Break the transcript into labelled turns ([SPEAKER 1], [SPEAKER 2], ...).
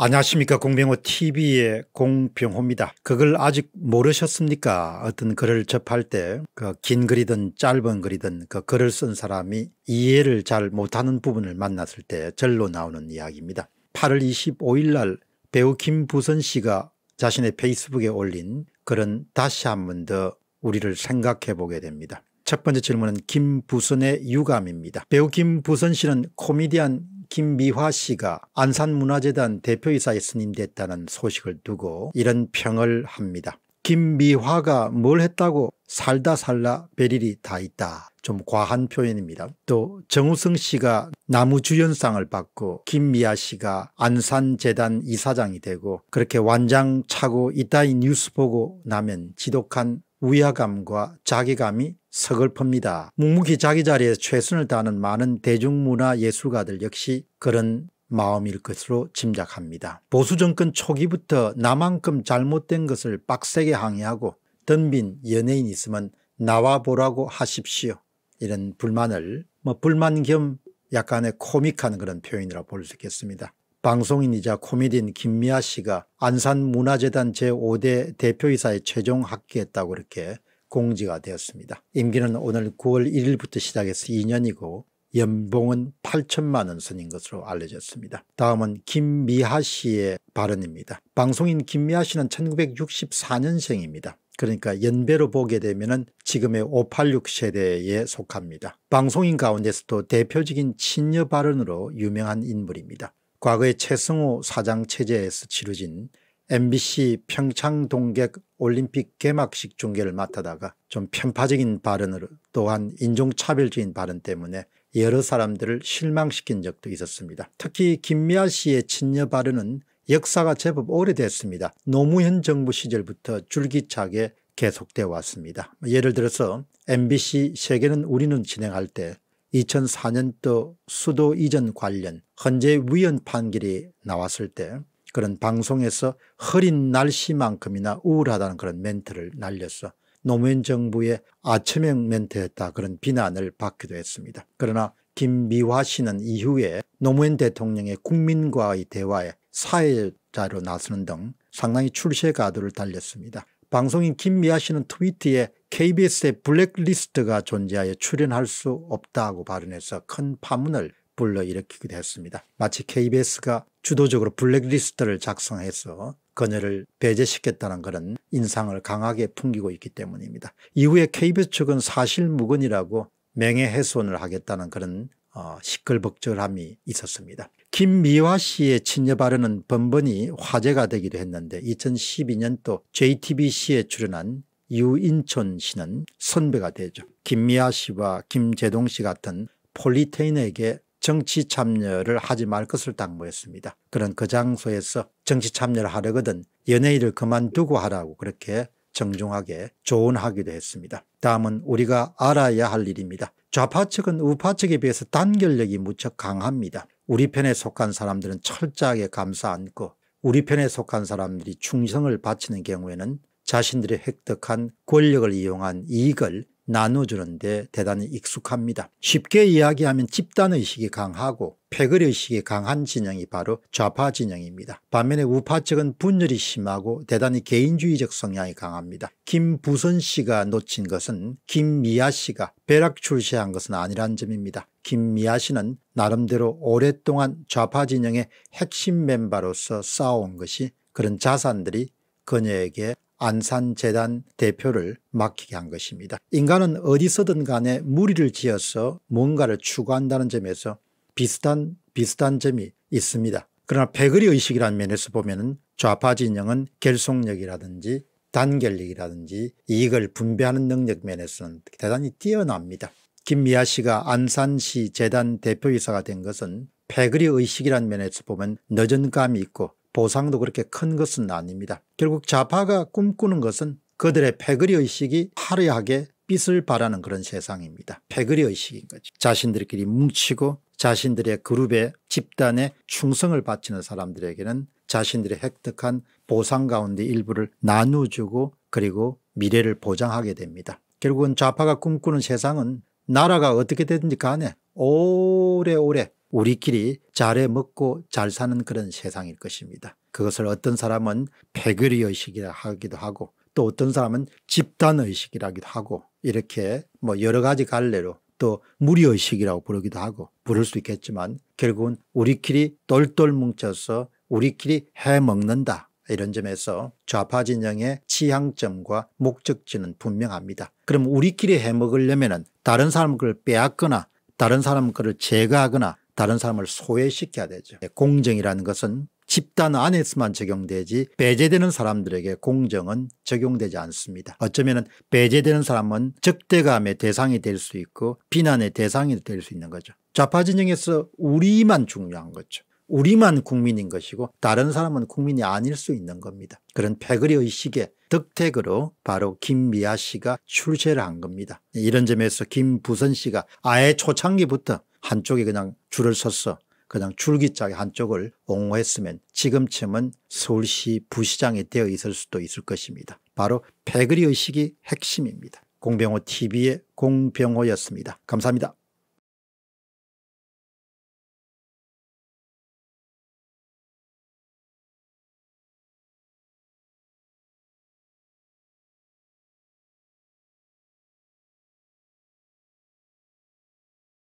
[SPEAKER 1] 안녕하십니까 공병호 tv의 공병호입니다. 그걸 아직 모르셨습니까 어떤 글을 접할 때그 긴 글이든 짧은 글이든 그 글을 쓴 사람이 이해를 잘 못하는 부분을 만났을 때 절로 나오는 이야기입니다. 8월 25일 날 배우 김부선 씨가 자신의 페이스북에 올린 글은 다시 한 번 더 우리를 생각해 보게 됩니다. 첫 번째 질문은 김부선의 유감입니다. 배우 김부선 씨는 코미디언 김미화 씨가 안산문화재단 대표이사에 선임됐다는 소식을 두고 이런 평을 합니다. 김미화가 뭘 했다고 살다 살라 베릴이 다 있다. 좀 과한 표현입니다. 또 정우성 씨가 나무주연상을 받고 김미아 씨가 안산재단 이사장이 되고 그렇게 완장 차고 이따위 뉴스 보고 나면 지독한 우야감과 자괴감이 서글픕니다. 묵묵히 자기 자리에 최선을 다하는 많은 대중문화 예술가들 역시 그런 마음일 것으로 짐작합니다. 보수 정권 초기부터 나만큼 잘못된 것을 빡세게 항의하고 덤빈 연예인 있으면 나와 보라고 하십시오. 이런 불만을 뭐 불만 겸 약간의 코믹한 그런 표현이라 볼 수 있겠습니다. 방송인이자 코미디인 김미아 씨가 안산문화재단 제5대 대표이사에 최종 합기했다고 이렇게 공지가 되었습니다. 임기는 오늘 9월 1일부터 시작해서 2년이고 연봉은 8천만 원 선인 것으로 알려졌습니다. 다음은 김미하 씨의 발언입니다. 방송인 김미하 씨는 1964년생입니다. 그러니까 연배로 보게 되면 은 지금의 586 세대에 속합니다. 방송인 가운데서도 대표적인 친여 발언으로 유명한 인물입니다. 과거의 최승호 사장 체제에서 치루진 MBC 평창 동객 올림픽 개막식 중계를 맡아다가 좀 편파적인 발언으로 또한 인종차별적인 발언 때문에 여러 사람들을 실망시킨 적도 있었습니다. 특히 김미아 씨의 친녀 발언은 역사가 제법 오래됐습니다. 노무현 정부 시절부터 줄기차게 계속돼 왔습니다. 예를 들어서 MBC 세계는 우리는 진행할 때 2004년도 수도 이전 관련 헌재 위헌 판결이 나왔을 때 그런 방송에서 흐린 날씨만큼이나 우울하다는 그런 멘트를 날렸어 노무현 정부의 아첨형 멘트였다 그런 비난을 받기도 했습니다. 그러나 김미화 씨는 이후에 노무현 대통령의 국민과의 대화에 사회자로 나서는 등 상당히 출세 가도를 달렸습니다. 방송인 김미화 씨는 트위트에 KBS의 블랙리스트가 존재하여 출연할 수 없다고 발언해서 큰 파문을 불러일으키기도 했습니다. 마치 KBS가 주도적으로 블랙리스트를 작성해서 그녀를 배제시켰다는 그런 인상을 강하게 풍기고 있기 때문입니다. 이후에 KBS 측은 사실무근이라고 명예훼손을 하겠다는 그런 어, 시끌벅적함이 있었습니다. 김미화 씨의 친녀 발언은 번번이 화제가 되기도 했는데 2012년도 JTBC에 출연한 유인촌 씨는 선배가 되죠. 김미화 씨와 김재동 씨 같은 폴리테인에게 정치 참여를 하지 말 것을 당부했습니다. 그런 그 장소에서 정치 참여를 하려거든 연예인을 그만두고 하라고 그렇게 정중하게 조언하기도 했습니다. 다음은 우리가 알아야 할 일입니다. 좌파 측은 우파 측에 비해서 단결력이 무척 강합니다. 우리 편에 속한 사람들은 철저하게 감싸 안고 우리 편에 속한 사람들이 충성을 바치는 경우에는 자신들이 획득한 권력을 이용한 이익을 나눠주는데 대단히 익숙합니다. 쉽게 이야기하면 집단의식이 강하고 패거리의식이 강한 진영이 바로 좌파 진영입니다. 반면에 우파 측은 분열이 심하고 대단히 개인주의적 성향이 강합니다. 김부선 씨가 놓친 것은 김미아 씨가 벼락출시한 것은 아니란 점입니다. 김미아 씨는 나름대로 오랫동안 좌파 진영의 핵심 멤버로서 싸워온 것이 그런 자산들이 그녀에게 안산재단 대표를 막히게 한 것입니다. 인간은 어디서든 간에 무리를 지어서 뭔가를 추구한다는 점에서 비슷한 비슷한 점이 있습니다. 그러나 패거리 의식이라는 면에서 보면 좌파 진영은 결속력이라든지 단결력이라든지 이익을 분배하는 능력 면에서는 대단히 뛰어납니다. 김미아 씨가 안산시 재단 대표이사가 된 것은 패거리 의식이라는 면에서 보면 늦은 감이 있고 보상도 그렇게 큰 것은 아닙니다. 결국 자파가 꿈꾸는 것은 그들의 패거리의식이 화려하게 빛을 발하는 그런 세상입니다. 패거리의식인 거죠. 자신들끼리 뭉치고 자신들의 그룹에 집단에 충성을 바치는 사람들에게는 자신들의 획득한 보상 가운데 일부를 나누어주고 그리고 미래를 보장하게 됩니다. 결국은 좌파가 꿈꾸는 세상은 나라가 어떻게 되든지 간에 오래오래 우리끼리 잘해 먹고 잘 사는 그런 세상일 것입니다. 그것을 어떤 사람은 패거리 의식이라 하기도 하고 또 어떤 사람은 집단 의식이라기도 하고 이렇게 뭐 여러 가지 갈래로 또 무리 의식이라고 부르기도 하고 부를 수 있겠지만 결국은 우리끼리 똘똘 뭉쳐서 우리끼리 해 먹는다 이런 점에서 좌파 진영의 취향점과 목적지는 분명합니다. 그럼 우리끼리 해먹으려면 다른 사람 그걸 빼앗거나 다른 사람 그를 제거하거나 다른 사람을 소외시켜야 되죠. 예, 공정이라는 것은 집단 안에서만 적용되지 배제되는 사람들에게 공정은 적용되지 않습니다. 어쩌면 배제되는 사람은 적대감의 대상이 될 수 있고 비난의 대상이 될 수 있는 거죠. 좌파 진영에서 우리만 중요한 거죠. 우리만 국민인 것이고 다른 사람은 국민이 아닐 수 있는 겁니다. 그런 패거리 의식의 덕택으로 바로 김미아 씨가 출세를 한 겁니다. 이런 점에서 김부선 씨가 아예 초창기부터 한쪽에 그냥 줄을 서서 그냥 줄기짝의 한쪽을 옹호했으면 지금쯤은 서울시 부시장이 되어 있을 수도 있을 것입니다. 바로 패거리 의식이 핵심입니다. 공병호 TV의 공병호였습니다. 감사합니다.